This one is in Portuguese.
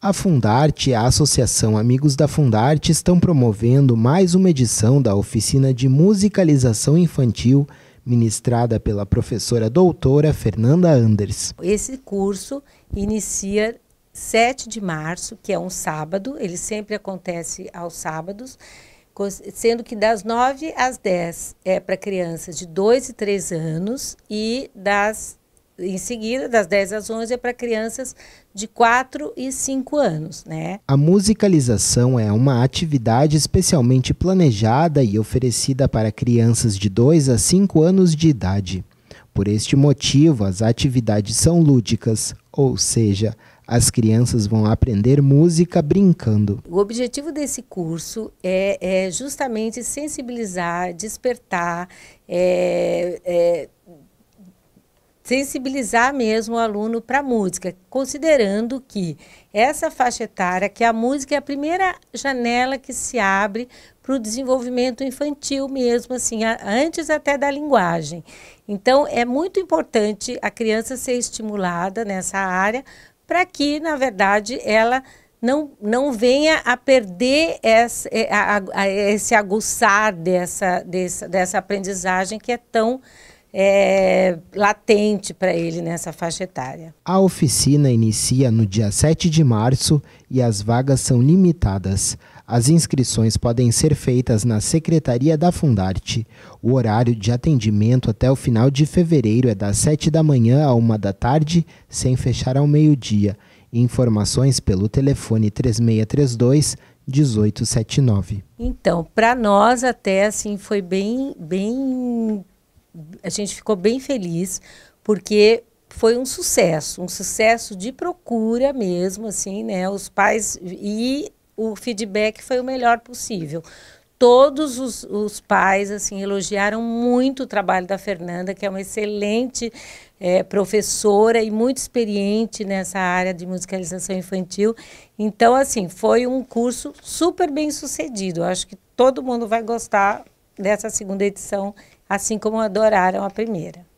A Fundarte e a Associação Amigos da Fundarte estão promovendo mais uma edição da oficina de musicalização infantil ministrada pela professora doutora Fernanda Anders. Esse curso inicia 7 de março, que é um sábado, ele sempre acontece aos sábados, sendo que das 9 às 10 é para crianças de 2 e 3 anos e das em seguida, das 10 às 11, é para crianças de 4 e 5 anos. Né? A musicalização é uma atividade especialmente planejada e oferecida para crianças de 2 a 5 anos de idade. Por este motivo, as atividades são lúdicas, ou seja, as crianças vão aprender música brincando. O objetivo desse curso é, é justamente sensibilizar, despertar, é, é sensibilizar mesmo o aluno para a música, considerando que essa faixa etária, que a música é a primeira janela que se abre para o desenvolvimento infantil mesmo, assim, antes até da linguagem. Então, é muito importante a criança ser estimulada nessa área para que, na verdade, ela não, não venha a perder essa, é, a, a, a, esse aguçar dessa, dessa, dessa aprendizagem que é tão é, latente para ele nessa faixa etária. A oficina inicia no dia 7 de março e as vagas são limitadas. As inscrições podem ser feitas na Secretaria da Fundarte. O horário de atendimento até o final de fevereiro é das 7 da manhã a 1 da tarde, sem fechar ao meio-dia. Informações pelo telefone 3632 1879. Então, para nós até assim foi bem bem a gente ficou bem feliz, porque foi um sucesso, um sucesso de procura mesmo, assim, né? Os pais e o feedback foi o melhor possível. Todos os, os pais assim elogiaram muito o trabalho da Fernanda, que é uma excelente é, professora e muito experiente nessa área de musicalização infantil. Então, assim, foi um curso super bem sucedido. Eu acho que todo mundo vai gostar dessa segunda edição, assim como adoraram a primeira.